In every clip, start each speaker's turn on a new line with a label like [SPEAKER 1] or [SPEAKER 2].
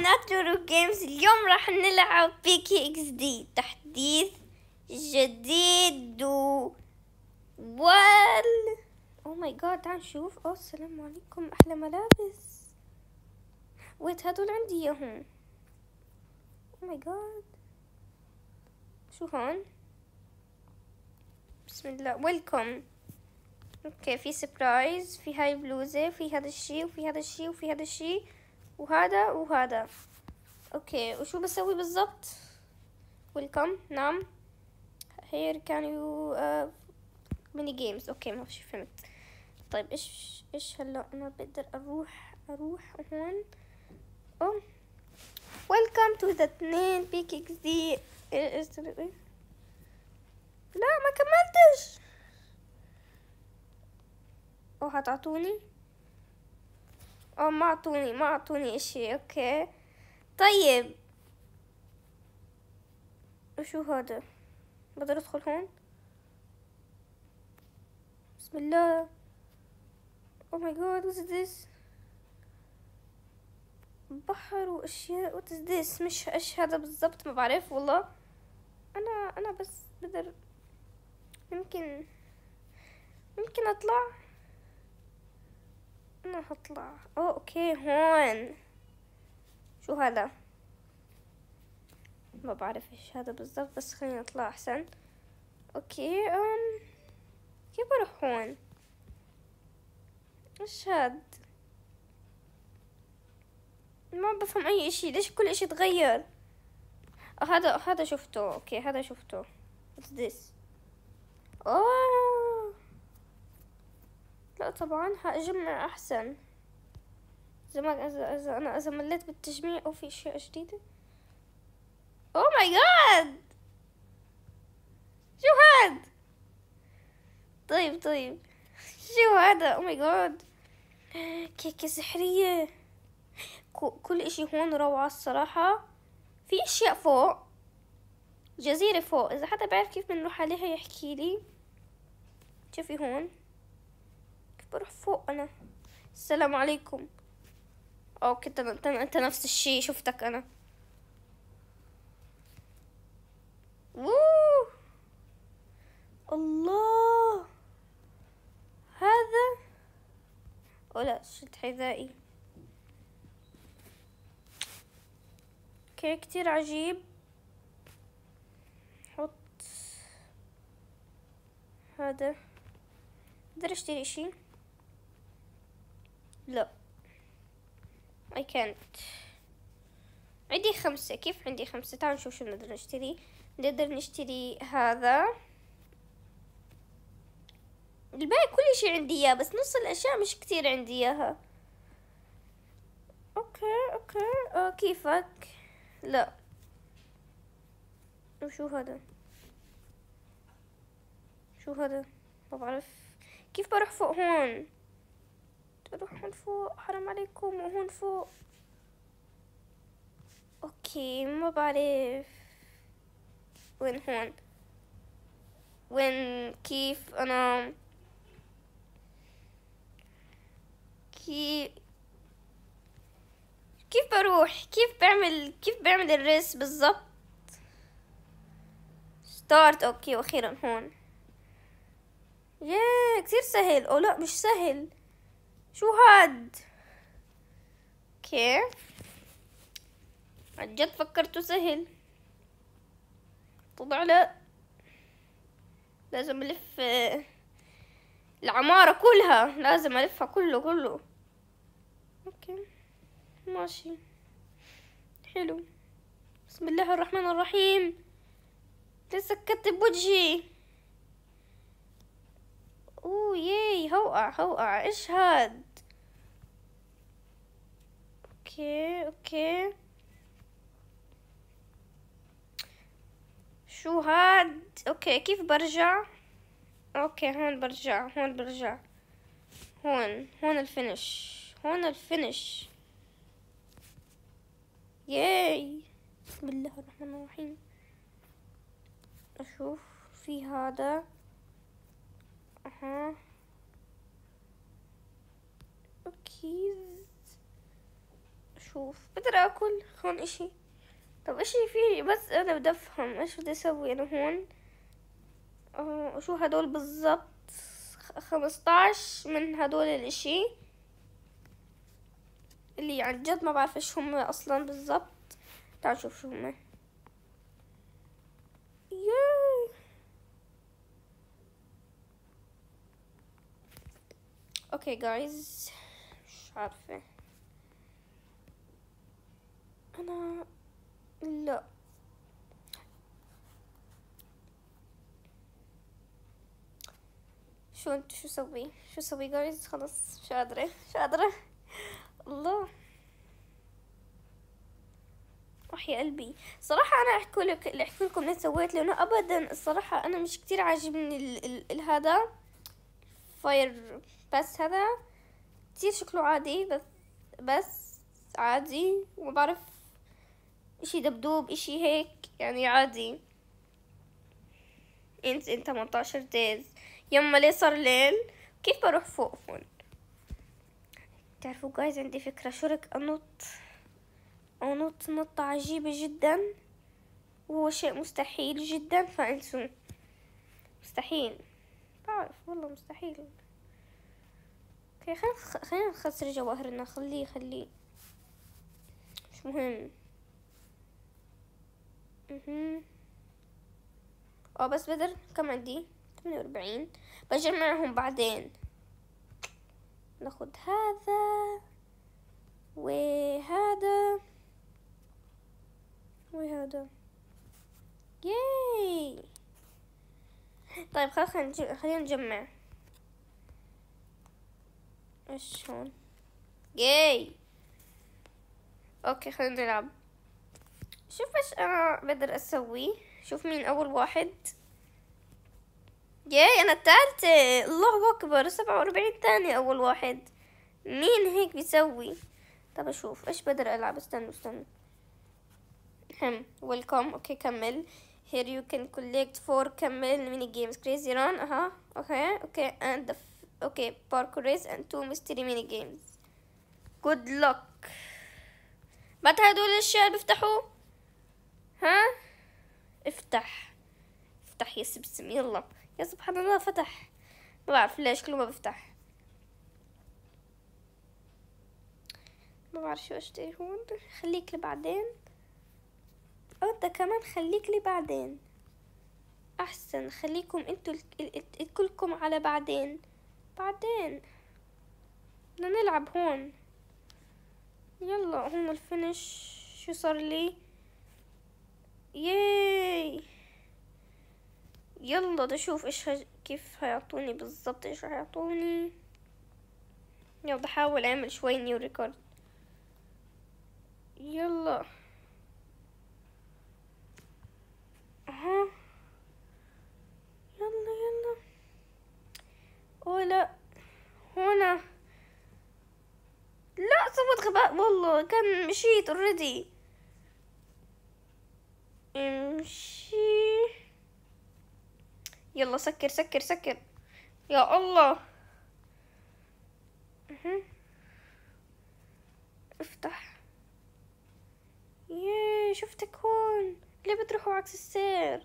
[SPEAKER 1] قناة لورو جيمز اليوم راح نلعب بيكي اكس دي تحديث جديد و وال او ماي جاد تعال نشوف او السلام عليكم احلى ملابس ويت هدول عندي اياهم او ماي جاد شو هون بسم الله ويلكم اوكي في سبرايز في هاي بلوزة في هذا الشي وفي هذا الشي, وفي هذا الشي. وهذا وهذا اوكي وشو بسوي بالضبط ويلكم نعم هير كان يو ميني جيمز اوكي ما في فهمت طيب ايش ايش هلا انا بقدر اروح اروح هون او ويلكم تو ذا اثنين بيك اكس لا ما كملتش او هتعطوني اه ما عطوني ما عطوني اشي اوكي طيب وشو هذا بقدر ادخل هون بسم الله او ماي جاد وات is بحر واشياء وات is مش ايش هذا بالضبط ما بعرف والله انا انا بس بقدر يمكن يمكن اطلع ما هطلع اوكي هون شو هذا ما بعرف ايش هذا بالضبط بس خليني اطلع احسن اوكي ام كيف بروح هون ايش هاد ما بفهم اي اشي ليش كل اشي تغير هذا هذا شفته اوكي هذا شفته what's this اوه لا طبعا هأجمع أحسن اذا ما إذا أنا إذا مليت بالتجميع أو في أشياء جديدة او ماي جاد شو هاد طيب طيب شو هذا او ماي جاد كيكة سحرية كل إشي هون روعة الصراحة في أشياء فوق جزيرة فوق إذا حدا بيعرف كيف بنروح عليها يحكي لي شوفي هون بروح فوق انا السلام عليكم اوكي انت انت نفس الشي شفتك انا ووه. الله هذا او لا شد حذائي اوكي كتير عجيب حط هذا بقدر اشتري اشي لا I can't عندي خمسة كيف عندي خمسة تعالوا نشوف شو نقدر نشتري نقدر نشتري هذا الباقي كل شي عندي اياه بس نص الاشياء مش كتير عندي اياها اوكي اوكي أو كيفك لا وشو هذا شو هذا ما بعرف كيف بروح فوق هون نروح هون فوق حرام عليكم وهون فوق اوكي ما بعرف وين هون وين كيف انا كيف كيف بروح كيف بعمل كيف بعمل الريس بالضبط ستارت اوكي واخيرا هون ياه كتير سهل او لا مش سهل شو هاد كيف عنجد فكرته سهل طبعا لا لازم الف آه، العمارة كلها لازم الفها كله كله اوكي ماشي حلو بسم الله الرحمن الرحيم لسه كتب وجهي اوه ياي هوقع هوقع ايش هاد اوكي اوكي شو هاد اوكي كيف برجع اوكي هون برجع هون برجع هون هون الفينش هون الفينش ياي بسم الله الرحمن الرحيم اشوف في هذا اها اوكي شوف بقدر اكل هون اشي طب اشي في بس انا بدي افهم ايش بدي اسوي انا هون اه شو هدول بالظبط خمسطعش من هدول الاشي اللي عن جد ما بعرف ايش هم اصلا بالظبط تعال نشوف شو هم اوكي جايز مش عارفة انا لا شو انت شو سوي شو سوي جايز خلاص مش قادرة مش قادرة الله وحي قلبي صراحة أنا أحكي لك اللي أحكي لكم اللي سويت لأنه أبدا الصراحة أنا مش كتير عاجبني ال... ال... هذا فاير بس هذا كتير شكله عادي بس بس عادي وما بعرف اشي دبدوب اشي هيك يعني عادي انت انت 18 دايز يما ليه صار ليل كيف بروح فوق هون تعرفوا جايز عندي فكرة شرك انط انط نطة عجيبة جدا وهو شيء مستحيل جدا فانسوا مستحيل بعرف والله مستحيل اوكي خلينا خلينا نخسر جواهرنا خليه خليه مش مهم اه بس بدر كم عندي ثمانية واربعين بجمعهم بعدين ناخد هذا وهذا وهذا ياي طيب خلينا خلينا نجمع ايش هون ياي اوكي خلينا نلعب شوف ايش انا بقدر اسوي شوف مين اول واحد ياي انا الثالثة الله اكبر سبعة واربعين ثانية اول واحد مين هيك بيسوي طب اشوف ايش بقدر العب استنوا استنوا هم ويلكم اوكي كمل here you can collect four كمل mini games crazy run اها اوكي اوكي and the اوكي باركور ريس اند تو ميستري ميني جيمز جود لوك متى هدول الشعب بيفتحوا؟ ها؟ افتح افتح يا سبسم يلا يا سبحان الله فتح ما بعرف ليش كله ما بفتح ما بعرف شو اشتري هون خليك لبعدين او ده كمان خليك لي بعدين احسن خليكم انتوا كلكم على بعدين بعدين بدنا نلعب هون يلا هون الفينش شو صار لي ياي يلا بدي اشوف ايش هج... كيف هيعطوني بالظبط ايش رح يعطوني يلا بحاول اعمل شوي نيو ريكورد يلا ها بقى والله كان مشيت اوريدي امشي يلا سكر سكر سكر يا الله افتح ياه شفتك هون ليه بتروحوا عكس السير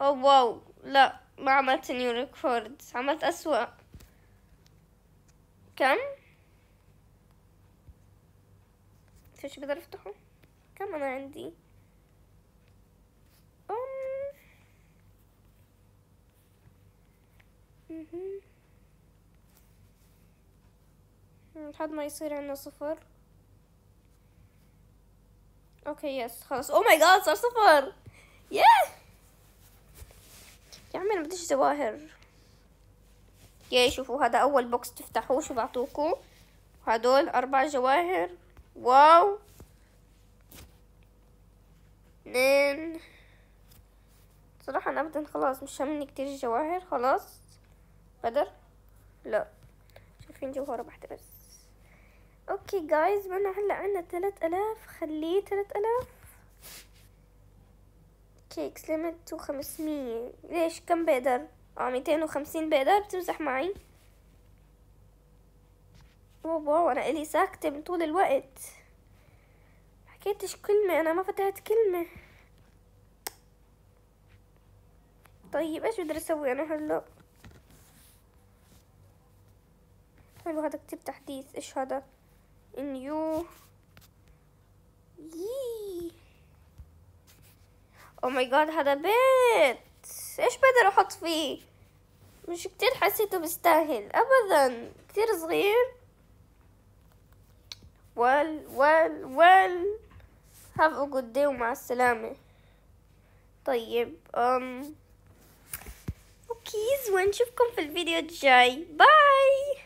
[SPEAKER 1] او واو لا ما عملت نيو ريكورد عملت اسوأ كم فش بقدر افتحه كم انا عندي أم لحد ما يصير عندنا صفر اوكي يس خلاص او ماي جاد صار صفر ياه يا عمي انا بديش زواهر يا شوفوا هذا اول بوكس تفتحوه شو بعطوكم هدول اربع جواهر واو اثنين صراحة أنا أبدا خلاص مش همني كتير الجواهر خلاص بدر لا شايفين جوهرة واحدة بس اوكي جايز بنا هلا عنا تلات الاف خليه تلات الاف كيكس ليمت وخمسمية ليش كم بقدر اه ميتين وخمسين بقدر بتمزح معي بابا وانا الي ساكتة من طول الوقت ما حكيتش كلمة انا ما فتحت كلمة طيب ايش بقدر اسوي انا هلا حلو هذا كتير تحديث ايش هذا نيو يي او ماي جاد هذا بيت ايش بقدر احط فيه مش كتير حسيته بيستاهل ابدا كتير صغير وال وال وال Have a good day ومع السلامة. طيب أم أوكيز ونشوفكم في الفيديو الجاي. باي.